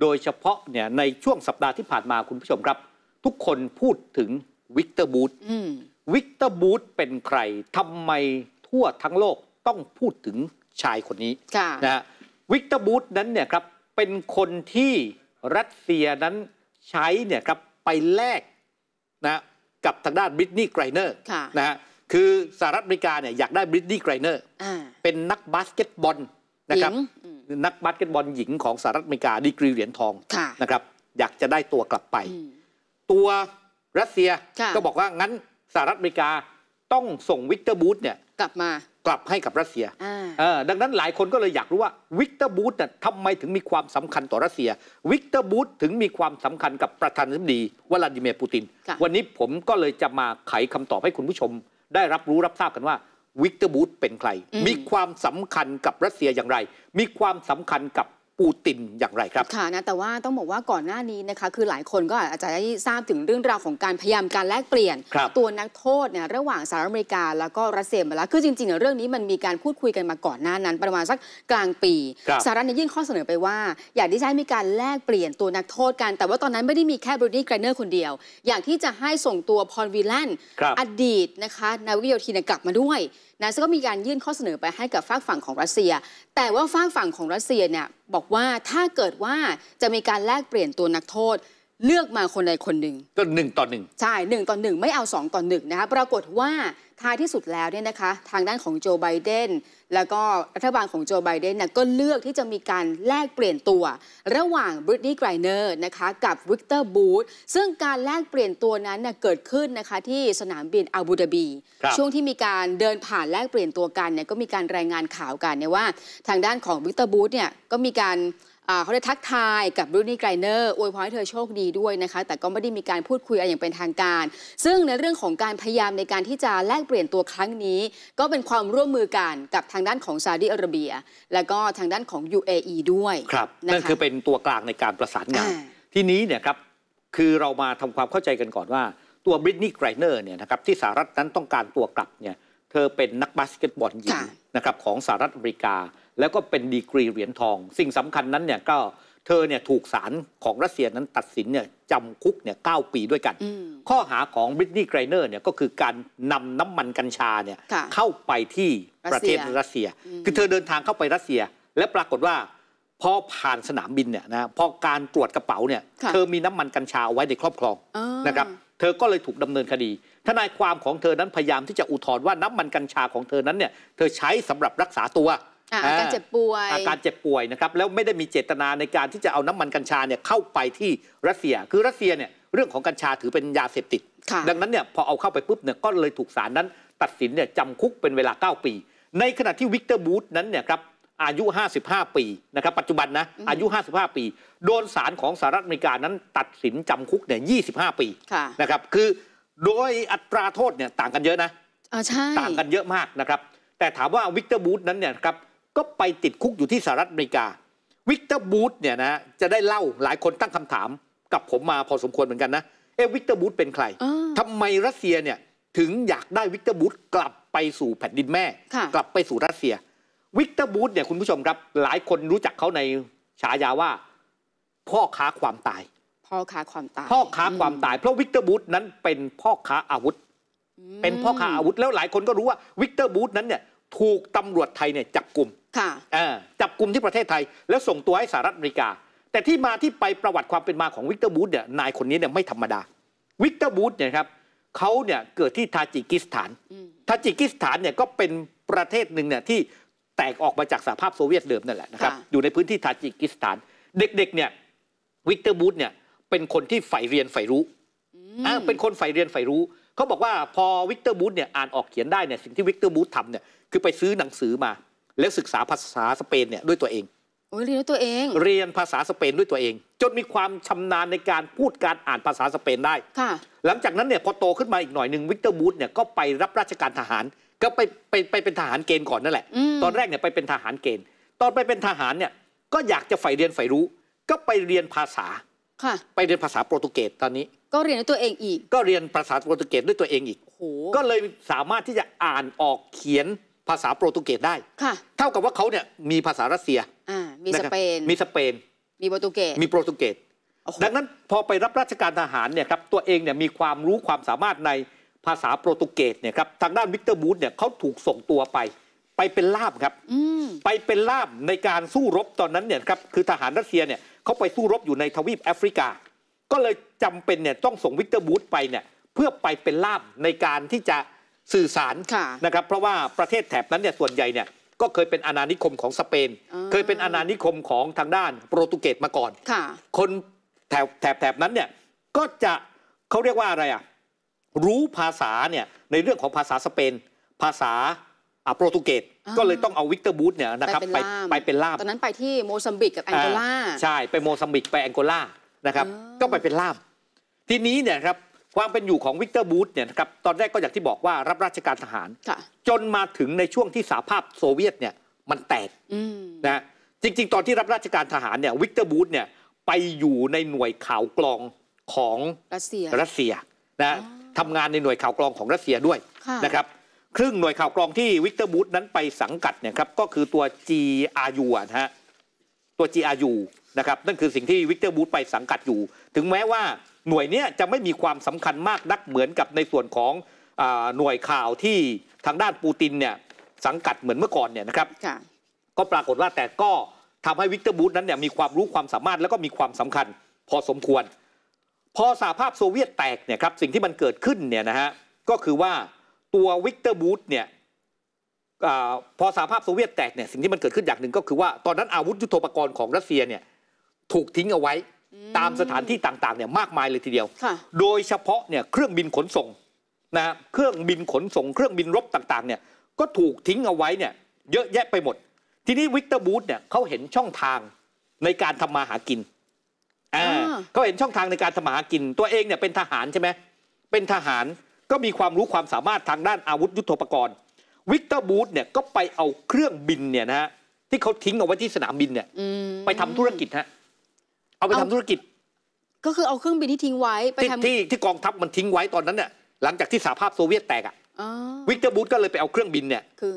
โดยเฉพาะเนี่ยในช่วงสัปดาห์ที่ผ่านมาคุณผู้ชมครับ ทุกคนพูดถึงวิกเตอร์บูธวิกเตอร์บูธเป็นใครทำไมทั่วทั้งโลกต้องพูดถึงชายคนนี้นะฮะวิกเตอร์บูธนั้นเนี่ยครับเป็นคนที่รัสเซียนั้นใช้เนี่ยครับไปแลกนะกับทางด้านบริตนี่ไกรเนอร์นะฮะคือสหรัฐอเมริกาเนี่ยอยากได้บริตนี่ไกรเนอร์เป็นนักบาสเกตบอลนะครับนักบาสเกตบอลหญิงของสหรัฐอเมริกาดีกรีเหรียญทองนะครับอยากจะได้ตัวกลับไป ตัวรัสเซียก็บอกว่างั้นสหรัฐอเมริกาต้องส่งวิกเตอร์บูธเนี่ยกลับมากลับให้กับรัสเซียดังนั้นหลายคนก็เลยอยากรู้ว่าวิกเตอร์บูธน่ยทำไมถึงมีความสำคัญต่อรัสเซียวิกเตอร์บูธถึงมีความสำคัญกับประธานาธิบดีวลาดิเมียร์ปูติน วันนี้ผมก็เลยจะมาไขคำตอบให้คุณผู้ชม ได้รับรู้รับทราบกันว่าวิกเตอร์บูธเป็นใคร มีความสำคัญกับรัสเซียอย่างไร มีความสำคัญกับปูตินอย่างไรครับค่ะนะแต่ว่าต้องบอกว่าก่อนหน้านี้นะคะคือหลายคนก็อาจจะได้ทราบถึงเรื่องราวของการพยายามการแลกเปลี่ยนตัวนักโทษเนี่ยระหว่างสหรัฐอเมริกาแล้วก็รัสเซียมาแล้วคือจริงๆเรื่องนี้มันมีการพูดคุยกันมาก่อนหน้านั้น ประมาณสักกลางปีสหรัฐยื่นข้อเสนอไปว่า อยากที่จะให้มีการแลกเปลี่ยนตัวนักโทษกันแต่ว่าตอนนั้นไม่ได้มีแค่บรูนี่ไกรเนอร์คนเดียวอยากที่จะให้ส่งตัวพอลวิลแลนอดีตนะคะนายวิกโยธีนกลับมาด้วยนะซึ่งก็มีการยื่นข้อเสนอไปให้กับฝากฝั่งของรัสเซีย แต่ว่าฝากฝั่งของรัสเซียเนี่ยบอกว่าถ้าเกิดว่าจะมีการแลกเปลี่ยนตัวนักโทษเลือกมาคนใดคนหนึ่งก็หนึ่งต่อหนึ่งใช่หนึ่งต่อหนึ่งไม่เอาสองต่อหนึ่งนะคะปรากฏว่าท้ายที่สุดแล้วเนี่ยนะคะทางด้านของโจไบเดนแล้วก็รัฐบาลของโจไบเดนนะก็เลือกที่จะมีการแลกเปลี่ยนตัว ระหว่างบริตตี้ไกรเนอร์ นะคะ กับวิกเตอร์บูธซึ่งการแลกเปลี่ยนตัวนั้นนะเกิดขึ้นนะคะที่สนามบินอาบูดาบี ช่วงที่มีการเดินผ่านแลกเปลี่ยนตัวกันเนี่ยก็มีการรายงานข่าวกันเนี่ยว่าทางด้านของวิกเตอร์บูธเนี่ยก็มีการเขาได้ทักทายกับบรูนี่ไกรเนอร์อวยพรให้เธอโชคดีด้วยนะคะแต่ก็ไม่ได้มีการพูดคุยอะไรอย่างเป็นทางการ ซึ่งในเรื่องของการพยายามในการที่จะแลกเปลี่ยนตัวครั้งนี้ ก็เป็นความร่วมมือกันกับทางด้านของซาอุดิอาระเบีย และก็ทางด้านของ UAE ด้วยครับ นั่นคือเป็นตัวกลางในการประสานงาน ที่นี้เนี่ยครับคือเรามาทำความเข้าใจกันก่อนว่าตัวบรินี่ไกรเนอร์เนี่ยนะครับที่สหรัฐนั้นต้องการตัวกลับเนี่ยเธอเป็นนักบาสเกตบอลหญิงนะครับของสหรัฐอเมริกาแล้วก็เป็นดีกรีเหรียญทอง สิ่งสำคัญนั้นเนี่ยก็เธอเนี่ยถูกศาลของรัสเซียนั้นตัดสินเนี่ยจำคุกเนี่ยเปีด้วยกัน ข้อหาของบริตนี่ไกรเนอร์เนี่ยก็คือการนำน้ำมันกัญชาเนี่ยเข้าไปที่ประเทศรัสเซีย คือเธอเดินทางเข้าไปรัสเซีย และปรากฏว่าพอผ่านสนามบินเนี่ยนะพอการตรวจกระเป๋าเนี่ยเธอมีน้ำมันกัญชาเอาไว้ในครอบครองนะครับเธอก็เลยถูกดำเนินคดีทนายความของเธอนั้นพยายามที่จะอุทธรณ์ว่าน้ำมันกัญชาของเธอนั้นเนี่ยเธอใช้สำหรับรักษาตัวอาการเจ็บป่วย อาการเจ็บป่วยนะครับ แล้วไม่ได้มีเจตนาในการที่จะเอาน้ำมันกัญชาเนี่ยเข้าไปที่รัสเซีย คือรัสเซียเนี่ยเรื่องของกัญชาถือเป็นยาเสพติด ดังนั้นเนี่ยพอเอาเข้าไปปุ๊บเนี่ยก็เลยถูกศาลนั้นตัดสินเนี่ยจำคุกเป็นเวลา 9 ปี ในขณะที่วิกเตอร์บูธนั้นเนี่ยครับอายุ 55 ปีนะครับ ปัจจุบันนะ อายุ 55 ปี โดนศาลของสหรัฐอเมริกานั้น ตัดสินจำคุกเนี่ย25 ปีนะครับคือโดยอัตราโทษเนี่ยต่างกันเยอะนะต่างกันเยอะมากนะครับ แต่ถามว่าวิกเตอร์บูธนั้นเนี่ยครับก็ไปติดคุกอยู่ที่สหรัฐอเมริกาวิกเตอร์บูธเนี่ยนะ จะได้เล่าหลายคนตั้งคำถาม กับผมมาพอสมควรเหมือนกันนะ เอ๊วิกเตอร์บูธเป็นใคร ทำไมรัสเซียเนี่ยถึงอยากได้วิกเตอร์บูธกลับไปสู่แผ่นดินแม่ กลับไปสู่รัสเซียวิกเตอร์บูธเนี่ยคุณผู้ชมครับหลายคนรู้จักเขาในฉายาว่า พ่อค้าความตาย พ่อค้าความตาย พ่อค้าความตายเพราะวิกเตอร์บูธนั้นเป็นพ่อค้าอาวุธเป็นพ่อค้าอาวุธแล้วหลายคนก็รู้ว่าวิกเตอร์บูธนั้นเนี่ย ถูกตำรวจไทยเนี่ยจับกลุ่มค่ะจับกลุ่มที่ประเทศไทย แล้วส่งตัวให้สหรัฐอเมริกา แต่ที่มาที่ไปประวัติความเป็นมาของวิกเตอร์บูธเนี่ยนายคนนี้เนี่ยไม่ธรรมดา วิกเตอร์บูธเนี่ยครับเขาเนี่ยเกิดที่ทาจิกิสถาน ทาจิกิสถานเนี่ยก็เป็นประเทศหนึ่งเนี่ยที่แตกออกมาจากสหภาพโซเวียตเดิมนั่นแหละนะครับ อยู่ในพื้นที่ทาจิกิสถาน เด็กๆเนี่ยวิกเตอร์บูธเนี่ยเป็นคนที่ใฝ่เรียนใฝ่รู้อ่าเป็นคนใฝ่เรียนใฝ่รู้เขาบอกว่าพอวิกเตอร์บูธเนี่ยอ่านออกเขียนได้เนี่ยสิ่งที่วิกเตอร์บูธทำเนี่ยคือไปซื้อหนังสือมาแล้วศึกษาภาษาสเปนเนี่ยด้วยตัวเองโอ้ยเรียนด้วยตัวเอง เรียนภาษาสเปนด้วยตัวเอง จนมีความชำนาญในการพูดการอ่านภาษาสเปนได้ ค่ะ หลังจากนั้นเนี่ยพอโตขึ้นมาอีกหน่อยหนึ่งวิกเตอร์บูธเนี่ยก็ไปรับราชการทหาร ก็ไปไปไปเป็นทหารเกณฑ์ก่อนนั่นแหละ ตอนแรกเนี่ยไปเป็นทหารเกณฑ์ ตอนไปเป็นทหารเนี่ย ก็อยากจะใฝ่เรียนใฝ่รู้ ก็ไปเรียนภาษา ค่ะ ไปเรียนภาษาโปรตุเกสตอนนี้ ก็เรียนด้วยตัวเองอีก ก็เรียนภาษาโปรตุเกสด้วยตัวเองอีกก็เลยสามารถที่จะอ่านออกเขียนภาษาโปรตุเกสได้เท่ากับว่าเขาเนี่ยมีภาษารัสเซียมีสเปนมีสเปนมีโปรตุเกสมีโปรตุเกสดังนั้นพอไปรับราชการทหารเนี่ยครับตัวเองเนี่ยมีความรู้ความสามารถในภาษาโปรตุเกสเนี่ยครับทางด้านวิกเตอร์บูธเนี่ยเขาถูกส่งตัวไป ไปเป็นล่ามครับไปเป็นล่ามในการสู้รบตอนนั้นเนี่ยครับคือทหารรัสเซียเนี่ยเขาไปสู้รบอยู่ในทวีปแอฟริกาก็เลยจำเป็นเนี่ยต้องส่งวิกเตอร์บูธไปเนี่ยเพื่อไปเป็นล่ามในการที่จะสื่อสารนะครับ เพราะว่าประเทศแถบนั้นเนี่ยส่วนใหญ่เนี่ยก็เคยเป็นอาณานิคมของสเปน เคยเป็นอาณานิคมของทางด้านโปรตุเกสมาก่อนคนแถบแถบแถบนั้นเนี่ยก็จะเขาเรียกว่าอะไรอ่ะรู้ภาษาเนี่ยในเรื่องของภาษาสเปน ภาษาโปรตุเกสก็เลยต้องเอาวิกเตอร์บูธเนี่ยนะครับไปไปเป็นล่าม ตอนนั้นไปที่โมซัมบิกกับแองโกลาใช่ไปโมซัมบิกไปแองโกลานะครับก็ไปเป็นล่าม ทีนี้เนี่ยครับความเป็นอยู่ของวิกเตอร์บูธเนี่ยนะครับตอนแรกก็อย่างที่บอกว่ารับราชการทหาร จนมาถึงในช่วงที่สหภาพโซเวียตเนี่ยมันแตกนะจริง ๆ ตอนที่รับราชการทหารเนี่ยวิกเตอร์บูธเนี่ยไปอยู่ในหน่วยข่าวกรองของรัสเซียรัสเซียนะทำงานในหน่วยข่าวกรองของรัสเซียด้วยนะครับครึ่งหน่วยข่าวกรองที่วิกเตอร์บูธนั้นไปสังกัดเนี่ยครับก็คือตัว g ยูนะฮะตัว g ยูนะครับนั่นคือสิ่งที่วิกเตอร์บูธไปสังกัดอยู่ ถึงแม้ว่าหน่วยเนี้ยจะไม่มีความสำคัญมากนักเหมือนกับในส่วนของหน่วยข่าวที่ทางด้านปูตินเนี่ยสังกัดเหมือนเมื่อก่อนเนี่ยนะครับก็ปรากฏว่าแต่ก็ทำให้วิกเตอร์บูธนั้นเนี่ยมีความรู้ความสามารถแล้วก็มีความสำคัญ พอสมควร พอสหภาพโซเวียตแตกเนี่ยครับสิ่งที่มันเกิดขึ้นเนี่ยนะฮะก็คือว่าตัววิกเตอร์บูธเนี่ยอพอสหภาพโซเวียตแตกเนี่ยสิ่งที่มันเกิดขึ้นอย่างหนึ่งก็คือว่าตอนนั้นอาวุธยุโทโธปกรณ์ของรัสเซียเนี่ยถูกทิ้งเอาไว้ตามสถานที่ต่างๆ เนี่ยมากมายเลยทีเดียว โดยเฉพาะเนี่ยเครื่องบินขนส่งนะเครื่องบินขนส่ง เครื่องบินรบต่างๆ เนี่ยก็ถูกทิ้งเอาไว้เนี่ยเยอะแยะไปหมด ทีนี้วิกเตอร์บูธเนี่ยเขาเห็นช่องทางในการทำมาหากินเขาเห็นช่องทางในการทำมาหากิน ตัวเองเนี่ยเป็นทหารใช่ไหมเป็นทหารก็มีความรู้ความสามารถทางด้านอาวุธยุโทโธปกรณ์วิกเตอร์บูธเนี่ยก็ไปเอาเครื่องบินเนี่ยนะฮะที่เขาทิ้งเอาไว้ที่สนามบินเนี่ยไปทำธุรกิจฮะเอาไปทำธุรกิจ ก็คือเอาเครื่องบินที่ทิ้งไว้ไปทำที่ที่กองทัพมันทิ้งไว้ตอนนั้นเนี่ยหลังจากที่สหภาพโซเวียตแตกอ่ะวิกเตอร์บูตก็เลยไปเอาเครื่องบินเนี่ยคือ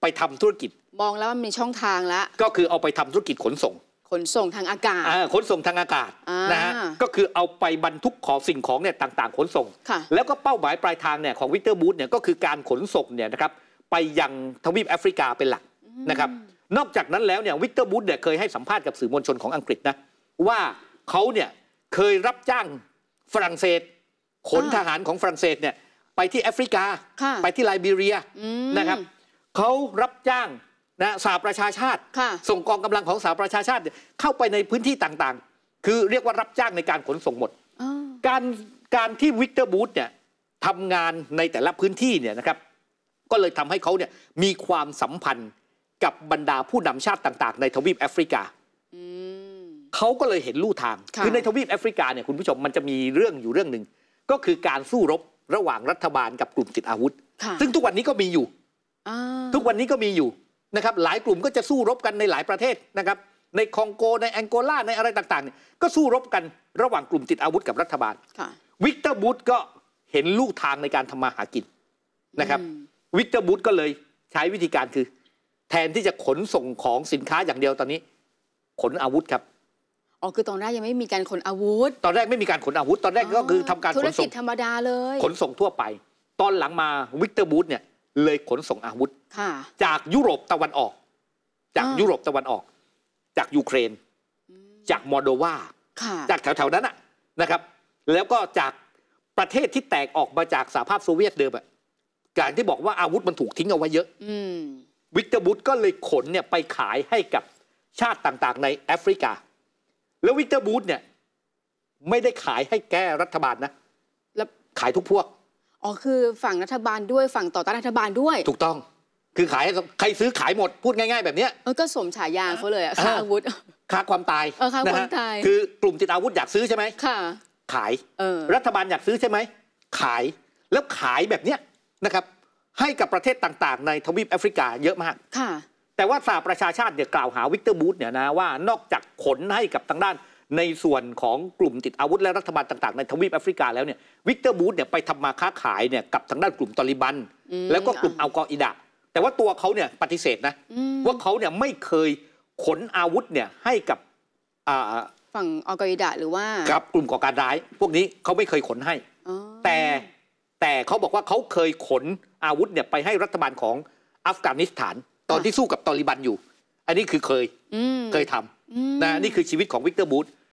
ไปทำธุรกิจ มองแล้วมันมีช่องทางแล้วก็คือเอาไปทำธุรกิจขนส่งขนส่งทางอากาศขนส่งทางอากาศนะฮะก็คือเอาไปบรรทุกของสิ่งของเนี่ยต่างๆขนส่ง แล้วก็เป้าหมายปลายทางเนี่ยของวิกเตอร์บูตเนี่ยก็คือการขนส่งเนี่ยนะครับไปยังทวีปแอฟริกาเป็นหลักนะครับนอกจากนั้นแล้วเนี่ยวิกเตอร์บูตเนี่ยเคยให้สัมภาษณ์กับสื่อมวลชนของอังกฤษนะว่าเขาเนี่ยเคยรับจ้างฝรั่งเศส ขนทหารของฝรั่งเศสเนี่ยไปที่แอฟริกาไปที่ไลบีเรียนะครับเขารับจ้างนะสาประชาชาติส่งกองกำลังของสาประชาชาติเข้าไปในพื้นที่ต่างๆ คือเรียกว่ารับจ้างในการขนส่งหมด การการที่วิกเตอร์บูธเนี่ยทำงานในแต่ละพื้นที่เนี่ยนะครับก็เลยทำให้เขาเนี่ยมีความสัมพันธ์กับบรรดาผู้นำชาติต่าง ๆ ในทวีปแอฟริกาเขาก็เลยเห็นลู่ทางคือในทวีปแอฟริกาเนี่ยคุณผู้ชมมันจะมีเรื่องอยู่เรื่องหนึ่งก็คือการสู้รบระหว่างรัฐบาลกับกลุ่มติดอาวุธ ซึ่งทุกวันนี้ก็มีอยู่ทุกวันนี้ก็มีอยู่นะครับ หลายกลุ่มก็จะสู้รบกันในหลายประเทศนะครับ ในคองโกในแองโกลาในอะไรต่าง ๆ ก็สู้รบกันระหว่างกลุ่มติดอาวุธกับรัฐบาลวิกเตอร์บูตก็เห็นลู่ทางในการทำมาหากินนะครับ วิกเตอร์บูตก็เลยใช้วิธีการคือ แทนที่จะขนส่งของสินค้าอย่างเดียวตอนนี้ ขนอาวุธครับอ๋อคือตอนแรกยังไม่มีการขนอาวุธ ตอนแรกไม่มีการขนอาวุธ ตอนแรกก็คือทำการขนส่งธริธรรมดาเลยขนส่งทั่วไป ตอนหลังมาวิกเตอร์บูธเนี่ยเลยขนส่งอาวุธจากยุโรปตะวันออก จากยุโรปตะวันออก จากยูเครนจากมอโดวาจากแถวๆนั้นนะครับ แล้วก็จากประเทศที่แตกออกมาจากสหภาพโซเวียตเดิมอะการที่บอกว่าอาวุธมันถูกทิ้งเอาไว้เยอะวิกเตอร์บูธก็เลยขนเนี่ยไปขายให้กับชาติต่างๆ ในแอฟริกาแล้ววิกเตอร์บูธเนี่ยไม่ได้ขายให้แก้รัฐบาลนะแล้วขายทุกพวก อ๋อคือฝั่งรัฐบาลด้วยฝั่งต่อต้านรัฐบาลด้วย ถูกต้อง คือขายให้ใครซื้อขายหมดพูดง่าย ๆแบบเนี้ยก็สมฉายาเขาเลยอะค่าอาวุธค่าความตายค่าความตายคือกลุ่มจิตอาวุธอยากซื้อใช่ไหมค่ะ ขายรัฐบาลอยากซื้อใช่ไหมขายแล้วขายแบบเนี้ยนะครับ ให้กับประเทศต่างๆ ในทวีปแอฟริกาเยอะมาก ค่ะแต่ว่าสาประชาชาติเนี่ยกล่าวหาวิกเตอร์บูธเนี่ยนะว่านอกจากขนให้กับทางด้าน ในส่วนของกลุ่มติดอาวุธ และรัฐบาลต่างๆในทวีปแอฟริกาแล้วเนี่ยวิกเตอร์บูธเนี่ยไปทำมาค้าขายเนี่ยกับทางด้านกลุ่มตอริบัน แล้วก็กลุ่มอัลกออิดะแต่ว่าตัวเขาเนี่ยปฏิเสธนะ ว่าเขาเนี่ยไม่เคยขนอาวุธเนี่ยให้กับฝั่งอัลกออิดะหรือว่ากับกลุ่มก่อการร้าย พวกนี้เขาไม่เคยขนให้แต่แต่เขาบอกว่าเขาเคยขนอาวุธเนี่ยไปให้รัฐบาลของอัฟกานิสถานตอนที่สู้กับตอริบันอยู่ อันนี้คือเคย เคยทำนะ นี่คือชีวิตของวิกเตอร์บูธ